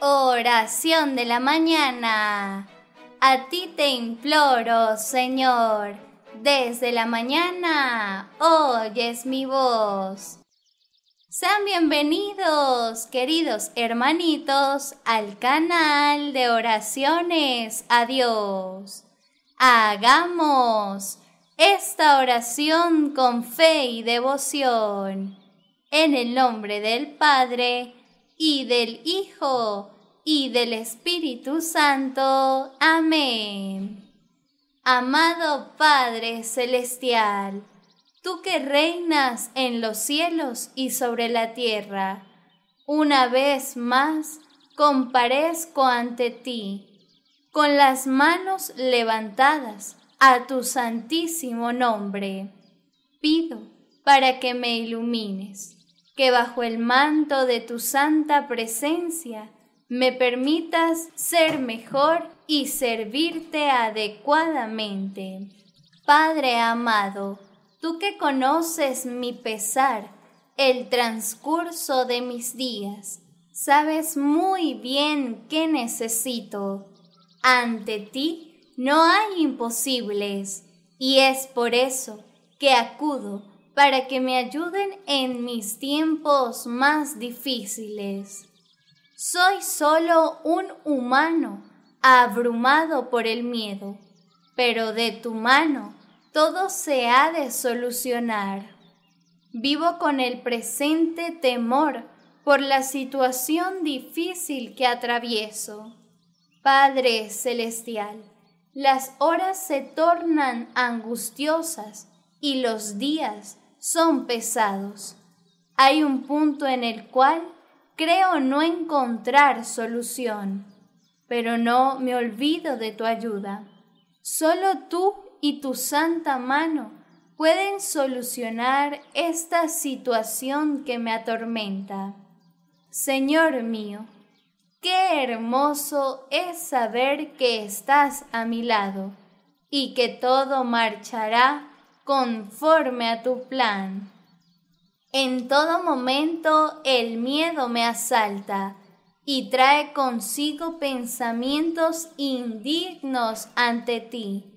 Oración de la mañana. A ti te imploro, Señor. Desde la mañana oyes mi voz. Sean bienvenidos, queridos hermanitos, al canal de oraciones a Dios. Hagamos esta oración con fe y devoción. En el nombre del Padre, y del Hijo, y del Espíritu Santo. Amén. Amado Padre Celestial, tú que reinas en los cielos y sobre la tierra, una vez más comparezco ante ti, con las manos levantadas a tu santísimo nombre. Pido para que me ilumines que bajo el manto de tu santa presencia me permitas ser mejor y servirte adecuadamente. Padre amado, tú que conoces mi pesar, el transcurso de mis días, sabes muy bien qué necesito. Ante ti no hay imposibles, y es por eso que acudo para que me ayuden en mis tiempos más difíciles. Soy solo un humano abrumado por el miedo, pero de tu mano todo se ha de solucionar. Vivo con el presente temor por la situación difícil que atravieso. Padre Celestial, las horas se tornan angustiosas y los días son pesados. Hay un punto en el cual creo no encontrar solución, pero no me olvido de tu ayuda. Solo tú y tu santa mano pueden solucionar esta situación que me atormenta. Señor mío, qué hermoso es saber que estás a mi lado y que todo marchará conforme a tu plan. En todo momento el miedo me asalta y trae consigo pensamientos indignos ante ti,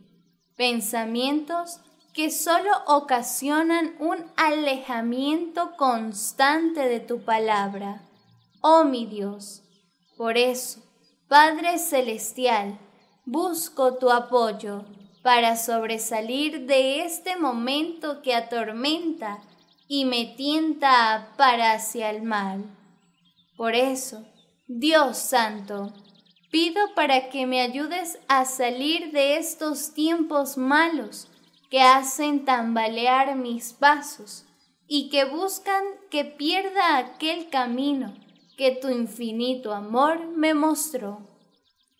pensamientos que solo ocasionan un alejamiento constante de tu palabra. Oh mi Dios, por eso, Padre Celestial, busco tu apoyo para sobresalir de este momento que atormenta y me tienta para hacia el mal. Por eso, Dios Santo, pido para que me ayudes a salir de estos tiempos malos que hacen tambalear mis pasos y que buscan que pierda aquel camino que tu infinito amor me mostró.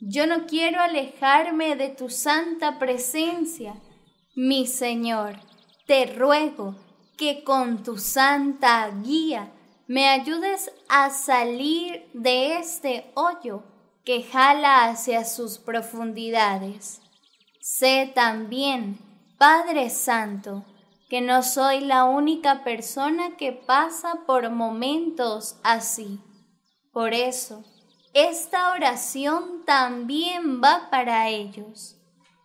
Yo no quiero alejarme de tu santa presencia. Mi Señor, te ruego que con tu santa guía me ayudes a salir de este hoyo que jala hacia sus profundidades. Sé también, Padre Santo, que no soy la única persona que pasa por momentos así. Por eso, esta oración también va para ellos.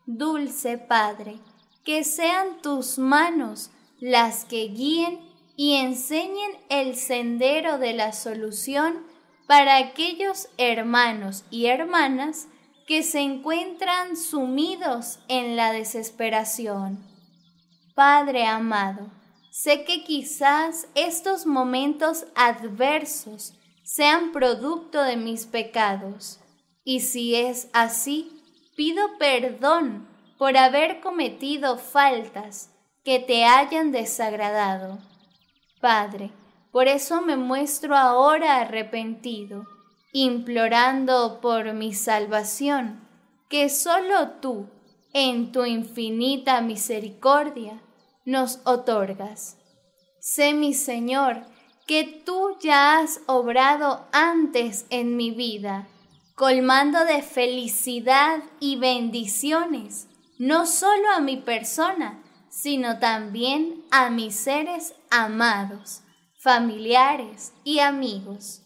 Dulce Padre, que sean tus manos las que guíen y enseñen el sendero de la solución para aquellos hermanos y hermanas que se encuentran sumidos en la desesperación. Padre amado, sé que quizás estos momentos adversos sean producto de mis pecados. Y si es así, pido perdón por haber cometido faltas que te hayan desagradado. Padre, por eso me muestro ahora arrepentido, implorando por mi salvación, que solo tú, en tu infinita misericordia, nos otorgas. Sé mi Señor, que tú ya has obrado antes en mi vida, colmando de felicidad y bendiciones, no solo a mi persona, sino también a mis seres amados, familiares y amigos.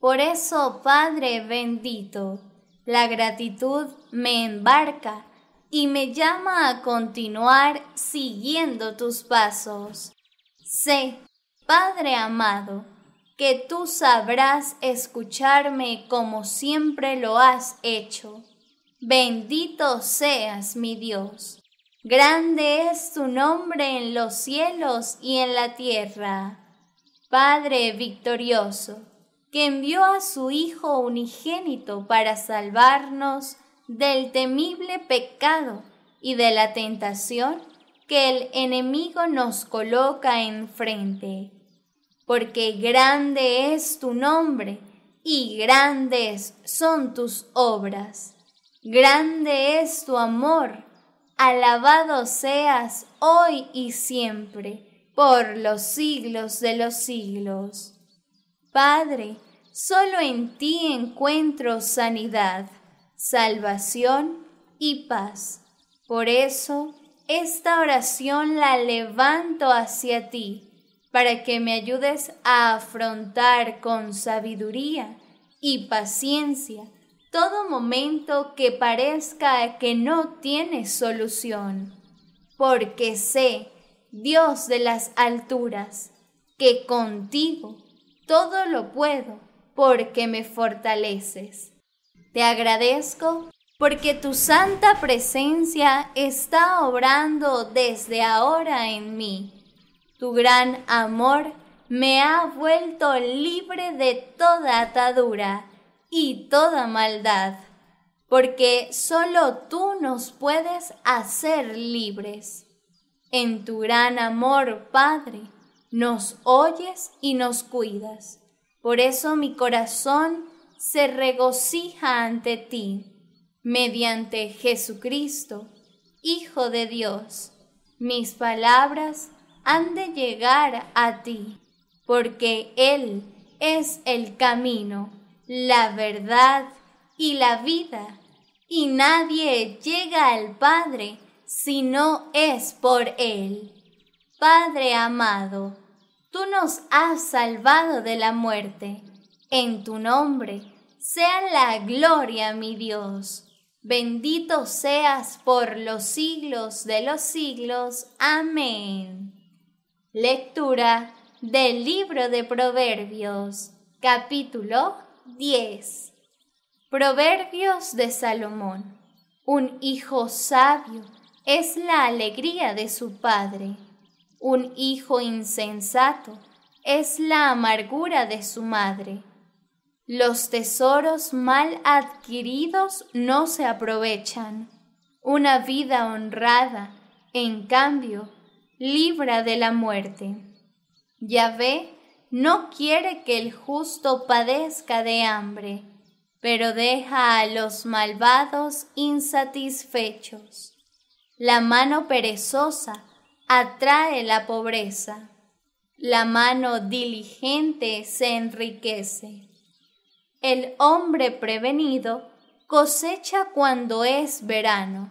Por eso, Padre bendito, la gratitud me embarca y me llama a continuar siguiendo tus pasos. Padre amado, que tú sabrás escucharme como siempre lo has hecho. Bendito seas mi Dios. Grande es tu nombre en los cielos y en la tierra. Padre victorioso, que envió a su Hijo unigénito para salvarnos del temible pecado y de la tentación, que el enemigo nos coloca enfrente, porque grande es tu nombre y grandes son tus obras. Grande es tu amor, alabado seas hoy y siempre, por los siglos de los siglos. Padre, solo en ti encuentro sanidad, salvación y paz. Por eso, esta oración la levanto hacia ti para que me ayudes a afrontar con sabiduría y paciencia todo momento que parezca que no tiene solución. Porque sé, Dios de las alturas, que contigo todo lo puedo porque me fortaleces. Te agradezco porque tu santa presencia está obrando desde ahora en mí. Tu gran amor me ha vuelto libre de toda atadura y toda maldad, porque solo tú nos puedes hacer libres. En tu gran amor, Padre, nos oyes y nos cuidas. Por eso mi corazón se regocija ante ti mediante Jesucristo, Hijo de Dios, mis palabras han de llegar a ti, porque Él es el camino, la verdad y la vida, y nadie llega al Padre si no es por Él. Padre amado, tú nos has salvado de la muerte. En tu nombre sea la gloria, mi Dios. Bendito seas por los siglos de los siglos. Amén. Lectura del libro de Proverbios, capítulo 10. Proverbios de Salomón. Un hijo sabio es la alegría de su padre. Un hijo insensato es la amargura de su madre. Los tesoros mal adquiridos no se aprovechan. Una vida honrada, en cambio, libra de la muerte. Yahvé no quiere que el justo padezca de hambre, pero deja a los malvados insatisfechos. La mano perezosa atrae la pobreza. La mano diligente se enriquece. El hombre prevenido cosecha cuando es verano,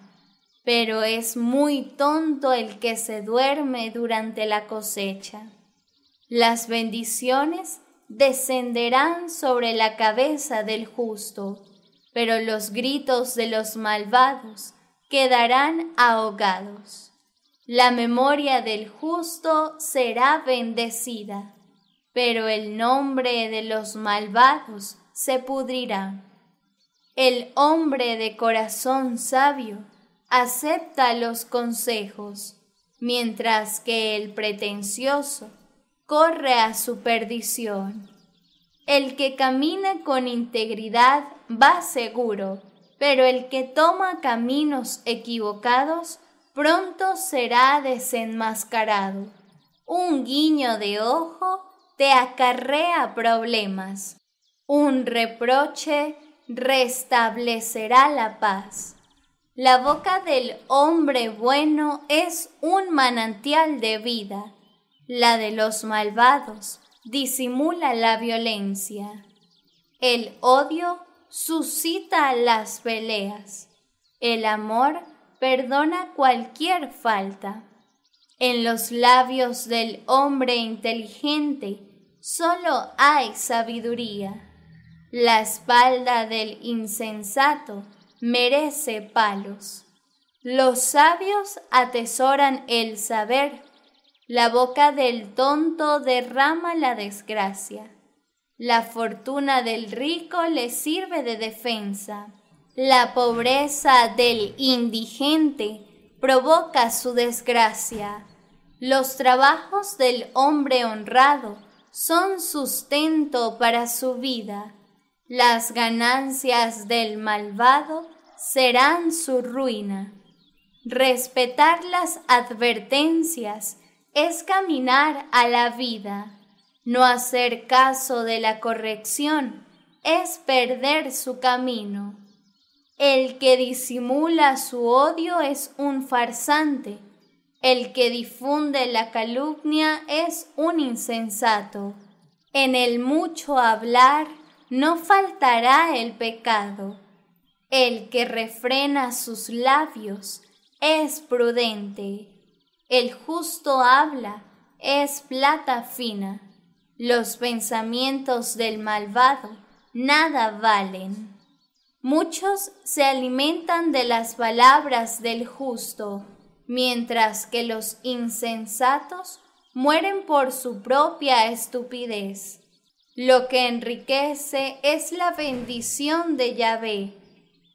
pero es muy tonto el que se duerme durante la cosecha. Las bendiciones descenderán sobre la cabeza del justo, pero los gritos de los malvados quedarán ahogados. La memoria del justo será bendecida, pero el nombre de los malvados se pudrirá. El hombre de corazón sabio acepta los consejos, mientras que el pretencioso corre a su perdición. El que camina con integridad va seguro, pero el que toma caminos equivocados pronto será desenmascarado. Un guiño de ojo te acarrea problemas, un reproche restablecerá la paz. La boca del hombre bueno es un manantial de vida. La de los malvados disimula la violencia. El odio suscita las peleas. El amor perdona cualquier falta. En los labios del hombre inteligente solo hay sabiduría. La espalda del insensato merece palos. Los sabios atesoran el saber. La boca del tonto derrama la desgracia. La fortuna del rico le sirve de defensa. La pobreza del indigente provoca su desgracia. Los trabajos del hombre honrado son sustento para su vida. Las ganancias del malvado serán su ruina. Respetar las advertencias es caminar a la vida. No hacer caso de la corrección es perder su camino. El que disimula su odio es un farsante. El que difunde la calumnia es un insensato. En el mucho hablar no faltará el pecado. El que refrena sus labios es prudente. El justo habla es plata fina. Los pensamientos del malvado nada valen. Muchos se alimentan de las palabras del justo, mientras que los insensatos mueren por su propia estupidez. Lo que enriquece es la bendición de Yahvé.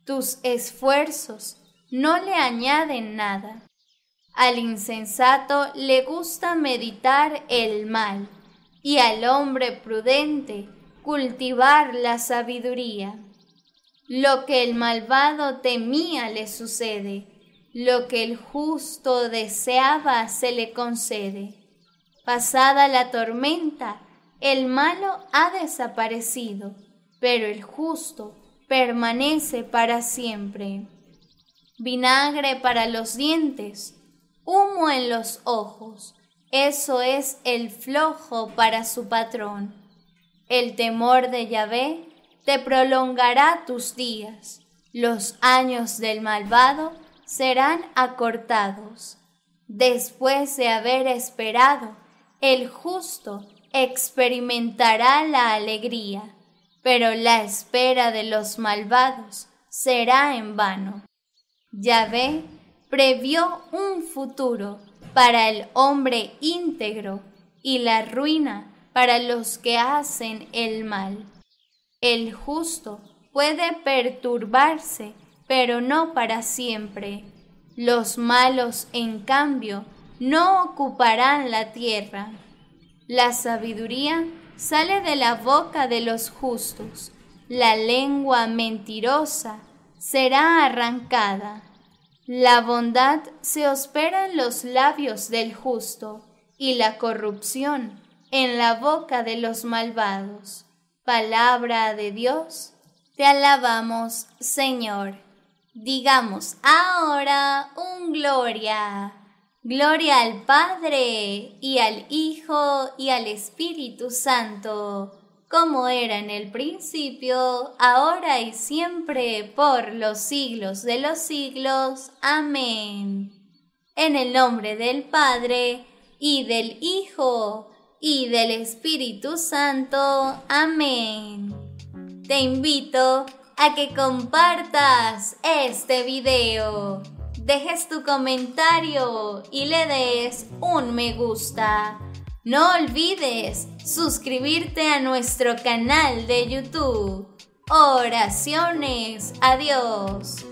Tus esfuerzos no le añaden nada. Al insensato le gusta meditar el mal y al hombre prudente cultivar la sabiduría. Lo que el malvado temía le sucede, lo que el justo deseaba se le concede. Pasada la tormenta, el malo ha desaparecido, pero el justo permanece para siempre. Vinagre para los dientes, humo en los ojos, eso es el flojo para su patrón. El temor de Yahvé te prolongará tus días, los años del malvado serán acortados. Después de haber esperado, el justo experimentará la alegría, pero la espera de los malvados será en vano. Yahvé previó un futuro para el hombre íntegro y la ruina para los que hacen el mal. El justo puede perturbarse, pero no para siempre. Los malos, en cambio, no ocuparán la tierra. La sabiduría sale de la boca de los justos, la lengua mentirosa será arrancada. La bondad se hospeda en los labios del justo y la corrupción en la boca de los malvados. Palabra de Dios, te alabamos Señor. Digamos ahora un gloria. Gloria al Padre y al Hijo y al Espíritu Santo, como era en el principio, ahora y siempre, por los siglos de los siglos. Amén. En el nombre del Padre y del Hijo y del Espíritu Santo. Amén. Te invito a que compartas este video dejes tu comentario y le des un me gusta. No olvides suscribirte a nuestro canal de YouTube. Oraciones, adiós.